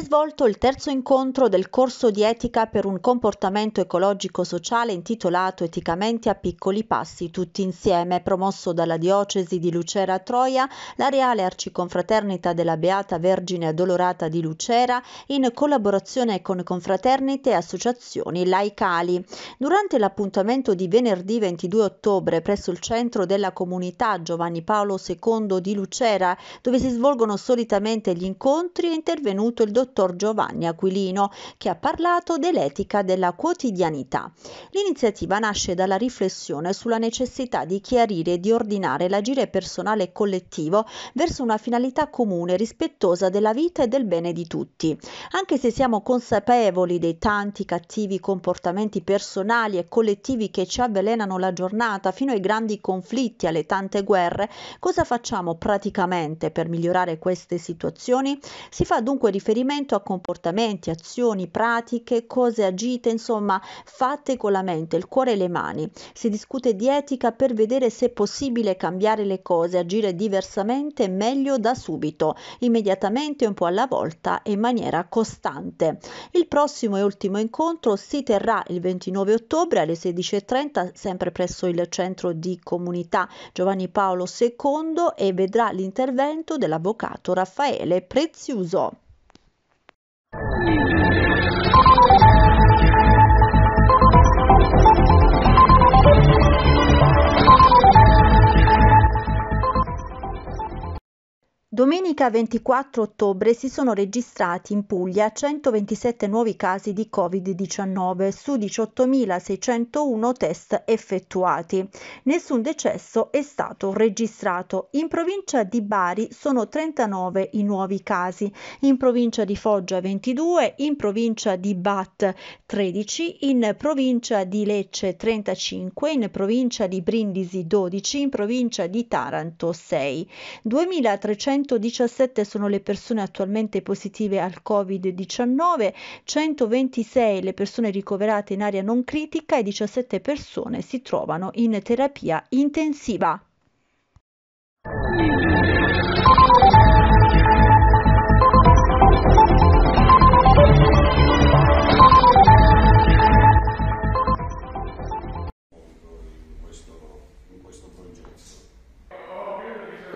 è svolto il terzo incontro del corso di etica per un comportamento ecologico-sociale intitolato Eticamente a piccoli passi tutti insieme, promosso dalla diocesi di Lucera Troia, la Reale Arciconfraternita della Beata Vergine Addolorata di Lucera, in collaborazione con confraternite e associazioni laicali. Durante l'appuntamento di venerdì 22 ottobre presso il centro della comunità Giovanni Paolo II di Lucera, dove si svolgono solitamente gli incontri, è intervenuto il dottor dottor Giovanni Aquilino, che ha parlato dell'etica della quotidianità. L'iniziativa nasce dalla riflessione sulla necessità di chiarire e di ordinare l'agire personale e collettivo verso una finalità comune rispettosa della vita e del bene di tutti. Anche se siamo consapevoli dei tanti cattivi comportamenti personali e collettivi che ci avvelenano la giornata fino ai grandi conflitti, alle tante guerre, cosa facciamo praticamente per migliorare queste situazioni? Si fa dunque riferimento riferimento a comportamenti, azioni, pratiche, cose agite, insomma, fatte con la mente, il cuore e le mani. Si discute di etica per vedere se è possibile cambiare le cose, agire diversamente, meglio da subito, immediatamente, un po' alla volta e in maniera costante. Il prossimo e ultimo incontro si terrà il 29 ottobre alle 16.30, sempre presso il centro di comunità Giovanni Paolo II e vedrà l'intervento dell'avvocato Raffaele Preziuso. Música Domenica 24 ottobre si sono registrati in Puglia 127 nuovi casi di Covid-19 su 18.601 test effettuati. Nessun decesso è stato registrato. In provincia di Bari sono 39 i nuovi casi, in provincia di Foggia 22, in provincia di Bat 13, in provincia di Lecce 35, in provincia di Brindisi 12, in provincia di Taranto 6. 2300 117 sono le persone attualmente positive al Covid-19, 126 le persone ricoverate in area non critica e 17 persone si trovano in terapia intensiva.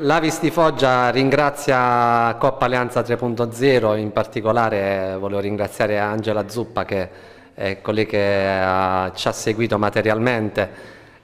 L'Avis di Foggia ringrazia Coppa Alleanza 3.0, in particolare volevo ringraziare Angela Zuppa che è colei che ha, ci ha seguito materialmente.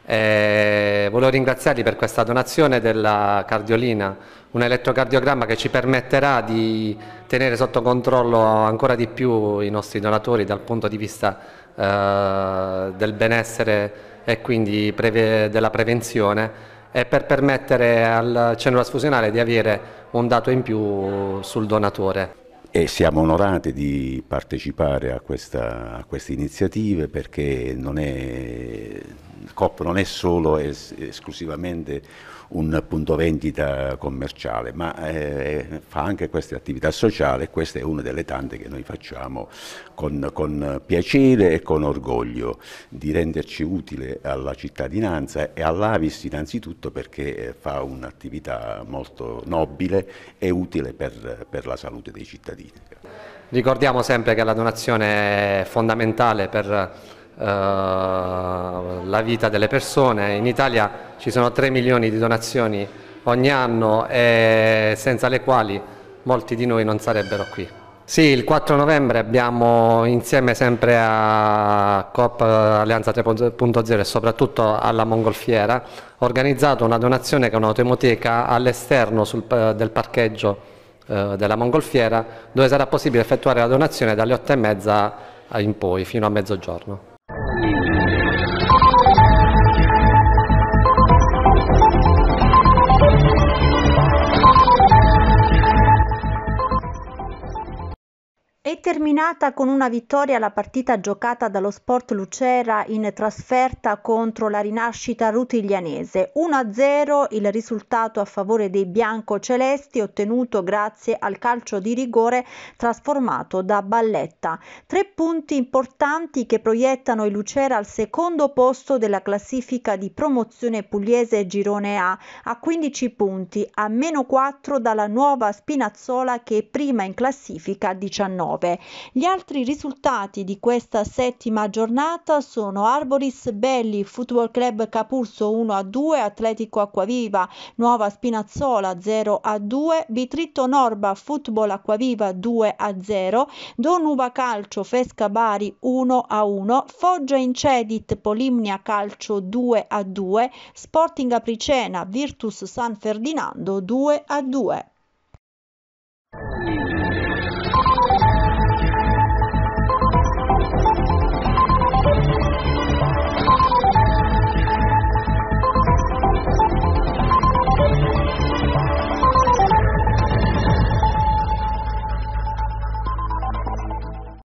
E volevo ringraziarli per questa donazione della cardiolina, un elettrocardiogramma che ci permetterà di tenere sotto controllo ancora di più i nostri donatori dal punto di vista eh, del benessere e quindi preve della prevenzione e per permettere al cellulare trasfusionale di avere un dato in più sul donatore. E siamo onorati di partecipare a, questa, a queste iniziative perché non è il COP non è solo e esclusivamente un punto vendita commerciale, ma eh, fa anche queste attività sociali e questa è una delle tante che noi facciamo con, con, piacere e con orgoglio di renderci utile alla cittadinanza e all'Avis innanzitutto perché eh, fa un'attività molto nobile e utile per, per la salute dei cittadini. Ricordiamo sempre che la donazione è fondamentale per eh, la vita delle persone. In Italia ci sono 3 milioni di donazioni ogni anno e senza le quali molti di noi non sarebbero qui. Sì, il 4 novembre abbiamo insieme sempre a COP Alleanza 3.0 e soprattutto alla Mongolfiera organizzato una donazione con un'automoteca all'esterno eh, del parcheggio eh, della Mongolfiera dove sarà possibile effettuare la donazione dalle 8.30 in poi fino a mezzogiorno. terminata con una vittoria la partita giocata dallo Sport Lucera in trasferta contro la rinascita rutiglianese. 1-0 il risultato a favore dei biancocelesti ottenuto grazie al calcio di rigore trasformato da balletta. Tre punti importanti che proiettano il Lucera al secondo posto della classifica di promozione pugliese Girone A a 15 punti, a meno 4 dalla nuova Spinazzola che è prima in classifica a 19 ore. Gli altri risultati di questa settima giornata sono Arboris Belli, Football Club Capurso 1 a 2, Atletico Acquaviva, Nuova Spinazzola 0 a 2, Vitritto Norba, Football Acquaviva 2 a 0, Don Uva Calcio, Fesca Bari 1 a 1, Foggia Incedit, Polimnia Calcio 2 a 2, Sporting Apricena, Virtus San Ferdinando 2 a 2.